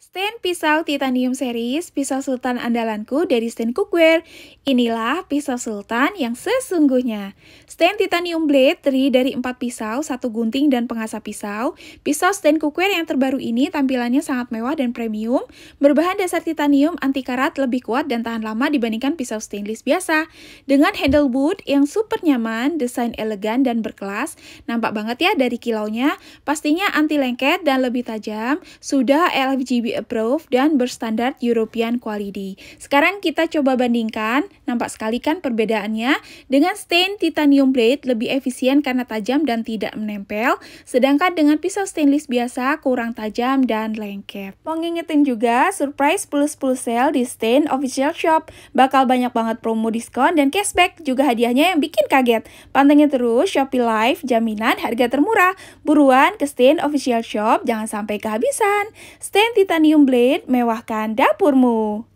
Stain pisau titanium series, pisau sultan andalanku dari Stain Cookware. Inilah pisau sultan yang sesungguhnya. Stain titanium blade terdiri dari 4 pisau, satu gunting dan pengasah pisau. Pisau Stain Cookware yang terbaru ini tampilannya sangat mewah dan premium, berbahan dasar titanium anti karat lebih kuat dan tahan lama dibandingkan pisau stainless biasa. Dengan handle wood yang super nyaman, desain elegan dan berkelas, nampak banget ya dari kilaunya, pastinya anti lengket dan lebih tajam, sudah LFGB be approved dan berstandar European quality. Sekarang kita coba bandingkan, nampak sekali kan perbedaannya. Dengan stain titanium blade lebih efisien karena tajam dan tidak menempel, sedangkan dengan pisau stainless biasa kurang tajam dan lengket. Mau ngingetin juga, surprise 10-10 sale di Stain Official Shop. Bakal banyak banget promo diskon dan cashback, juga hadiahnya yang bikin kaget. Pantengin terus Shopee Live, jaminan harga termurah. Buruan ke Stain Official Shop, jangan sampai kehabisan. Stain Titanium Titanium Blade mewahkan dapurmu.